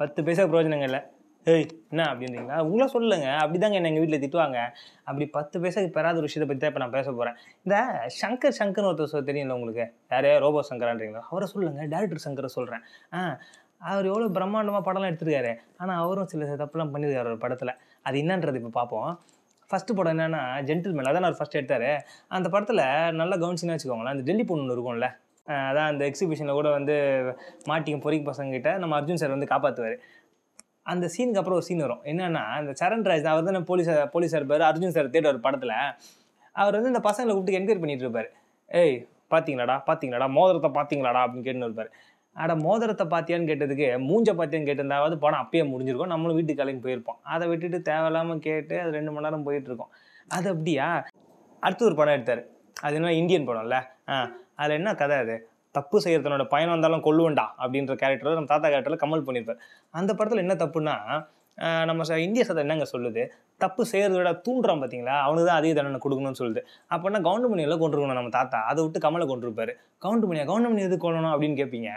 பத்து பைசா பிரயோஜனங்கள் இல்லை ஏய் என்ன அப்படின்றீங்களா உங்களா சொல்லுங்க அப்படிதாங்க என்ன எங்கள் வீட்டில் திட்டுவாங்க அப்படி பத்து பைசாக்கு பெறாத ஒரு விஷயத்தை பற்றி தான் இப்போ நான் பேச போகிறேன் இந்த சங்கர் சங்கர்னு ஒருத்தர் தெரியல உங்களுக்கு யாரையா ரோபோ சங்கரான்றீங்களா அவரை சொல்லுங்கள் டேரக்டர் சங்கரை சொல்கிறேன் ஆ அவர் எவ்வளோ பிரம்மாண்டமாக படம்லாம் எடுத்திருக்காரு ஆனால் அவரும் சில தப்புலாம் பண்ணியிருக்காரு ஒரு படத்தில் அது என்னன்றது இப்போ பார்ப்போம் ஃபஸ்ட்டு படம் என்னென்னா ஜென்டில்மேன் அதான் அவர் ஃபஸ்ட் எடுத்தார் அந்த படத்தில் நல்லா கவனிச்சின்னு வச்சுக்கோங்களேன் அந்த டெல்லி பொண்ணு இருக்கும்ல அதான் அந்த எக்ஸிபிஷனில் கூட வந்து மாட்டிக்கும் பொறிக்கு பசங்கக்கிட்ட நம்ம அர்ஜுன் சார் வந்து காப்பாற்றுவார் அந்த சீனுக்கு அப்புறம் ஒரு சீன் வரும் என்னென்னா அந்த சரண்ராஜ் அவர் தானே போலீஸ் போலீஸார் பேர் அர்ஜுன் சார் தேடுவார் படத்தில் அவர் வந்து இந்த பசங்களை கூப்பிட்டு என்கொயரி பண்ணிகிட்டு இருப்பார் ஏய் பார்த்தீங்களாடா பார்த்தீங்களாடா மோதிரத்தை பார்த்தீங்களாடா அப்படின்னு கேட்டுன்னு இருப்பார் அட மோதிரத்தை பார்த்தியான்னு கேட்டதுக்கு மூஞ்ச பார்த்தியான்னு கேட்டிருந்தாவது படம் அப்பயே முடிஞ்சிருக்கும் நம்மளும் வீட்டுக்கு கிளம்பி போயிருப்போம் அதை விட்டுட்டு தேவையில்லாமல் கேட்டு அது ரெண்டு மணி நேரம் போயிட்டுருக்கோம் அது அப்படியா அடுத்து ஒரு படம் எடுத்தார் அது என்ன இந்தியன் படம்ல அதில் என்ன கதை அது தப்பு செய்கிறதுனோட பயணம் வந்தாலும் கொள்ளுவண்டா அப்படின்ற கேரக்டர் நம்ம தாத்தா கேரக்டரில் கமல் பண்ணியிருப்பார் அந்த படத்தில் என்ன தப்புன்னா நம்ம ச இந்திய சதை என்னங்க சொல்லுது தப்பு செய்கிறத விட தூண்டுறான் பார்த்தீங்களா அவனுக்கு தான் அதிக தண்டனை கொடுக்கணும்னு சொல்லுது அப்போனா கவுண்டமணியில் கொண்டுருக்கணும் நம்ம தாத்தா அதை விட்டு கமலை கொண்டிருப்பாரு கவுண்டமணியா கவுண்டமணி எது கொள்ளணும் அப்படின்னு கேட்பீங்க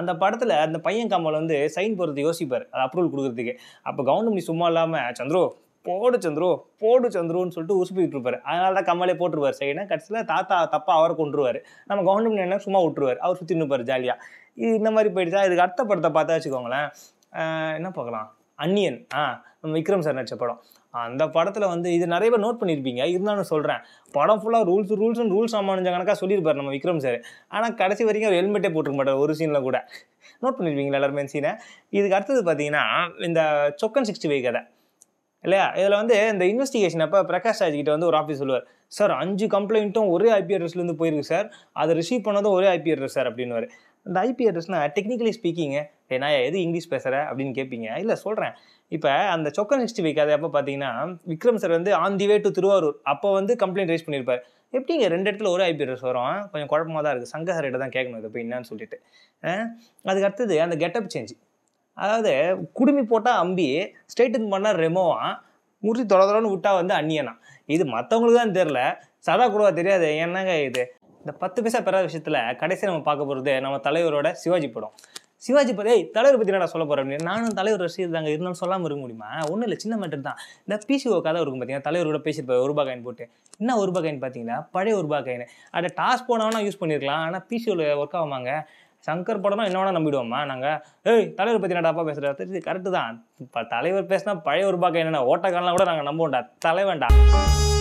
அந்த படத்தில் அந்த பையன் கமல் வந்து சைன் போகிறது யோசிப்பார் அது அப்ரூவல் கொடுக்குறதுக்கு அப்போ கவுண்டமணி சும்மா இல்லாமல் சந்திரோ போடு சந்துரு போடு சந்துருன்னு சொல்லிட்டு உசுப்பிட்டு இருப்பாரு அதனால தான் கம்மலே போட்டுருவார் சரினா கடைசியில் தாத்தா தப்பாக அவரை கொண்டுருவார் நம்ம கவர்மெண்ட் என்ன சும்மா விட்டுருவார் அவர் சுற்றி நிற்பார் ஜாலியாக இது இந்த மாதிரி போயிடுச்சா இதுக்கு அடுத்த படத்தை பார்த்தா வச்சுக்கோங்களேன் என்ன பார்க்கலாம் அன்னியன் ஆ நம்ம விக்ரம் சார் நடிச்ச படம் அந்த படத்தில் வந்து இது நிறைய பேர் நோட் பண்ணியிருப்பீங்க இருந்தாலும் சொல்கிறேன் படம் ஃபுல்லாக ரூல்ஸ் ரூல்ஸ் ரூல்ஸ் சாமானுஞ்ச கணக்காக சொல்லியிருப்பார் நம்ம விக்ரம் சார் ஆனால் கடைசி வரைக்கும் ஒரு ஹெல்மெட்டே போட்டுருக்க மாட்டார் ஒரு சீனில் கூட நோட் பண்ணியிருப்பீங்களா எல்லாருமே சீனை இதுக்கு அடுத்தது பார்த்தீங்கன்னா இந்த சொக்கன் சிக்ஸ்டி ஃபைவ் கதை இல்லையா இதில் வந்து இந்த இன்வெஸ்டிகேஷன் அப்போ பிரகாஷ் ராஜ் கிட்ட வந்து ஒரு ஆஃபீஸ் சொல்லுவார் சார் அஞ்சு கம்ப்ளைண்ட்டும் ஒரே ஐபி அட்ரஸ்லேருந்து போயிருக்கு சார் அதை ரிசீவ் பண்ணதும் ஒரே ஐபி அட்ரஸ் சார் அப்படின்னு இந்த ஐபி அட்ரஸ்னா டெக்னிக்கலி ஸ்பீக்கிங்க ஏன்னா எது இங்கிலீஷ் பேசுகிற அப்படின்னு கேட்பீங்க இல்லை சொல்கிறேன் இப்போ அந்த சொக்கன் நெக்ஸ்ட் வீக் அதை அப்போ பார்த்தீங்கன்னா விக்ரம் சார் வந்து on the way to Thiruvarur அப்போ வந்து கம்ப்ளைண்ட் ரைஸ் பண்ணியிருப்பார் எப்படிங்க ரெண்டு இடத்துல ஒரே ஐபி அட்ரஸ் வரும் கொஞ்சம் குழப்பமாக தான் இருக்குது சங்கஹரிட்ட தான் கேட்கணும் இதை போய் என்னன்னு சொல்லிட்டு அதுக்கு அடுத்தது அந்த கெட்டப் சேஞ்ச் அதாவது குடுமி போட்டால் அம்பி ஸ்ட்ரைட்டுக்கு பண்ணால் ரெமோவான் முறித்து தொட தொடன்னு விட்டா வந்து அந்நியனா இது மற்றவங்களுக்கு தான் தெரில சதா கூடவா தெரியாது என்னங்க இது இந்த பத்து பைசா பெறாத விஷயத்தில் கடைசி நம்ம பார்க்க போகிறது நம்ம தலைவரோட சிவாஜி படம் சிவாஜி பதே தலைவர் பற்றி நான் சொல்ல போகிறேன் அப்படின்னு நானும் தலைவர் ரசிகர் தாங்க இருந்தாலும் சொல்லாமல் இருக்க முடியுமா ஒன்றும் இல்லை சின்ன மேட்டர் தான் இந்த பிசிஓ கதை இருக்கும் பார்த்தீங்கன்னா தலைவரோட பேசியிருப்பாரு ஒரு காயின் போட்டு என்ன ஒரு காயின் பார்த்தீங்கன்னா பழைய ஒரு காயின் அதை டாஸ் போனவனா யூஸ் பண்ணியிருக்கலாம் ஆனால் பிசிஓவில் ஒர்க் ஆகாமாங்க சங்கர் படம்னா என்ன வேணால் நம்பிடுவோம்மா நாங்கள் ஏய் தலைவர் பற்றி என்னடாப்பா பேசுகிற தெரிஞ்சு கரெக்டு தான் இப்போ தலைவர் பேசினா பழைய ஒரு பாக்கம் என்னென்ன ஓட்டக்காரெலாம் கூட நாங்கள் நம்புவோம்டா தலைவன்டா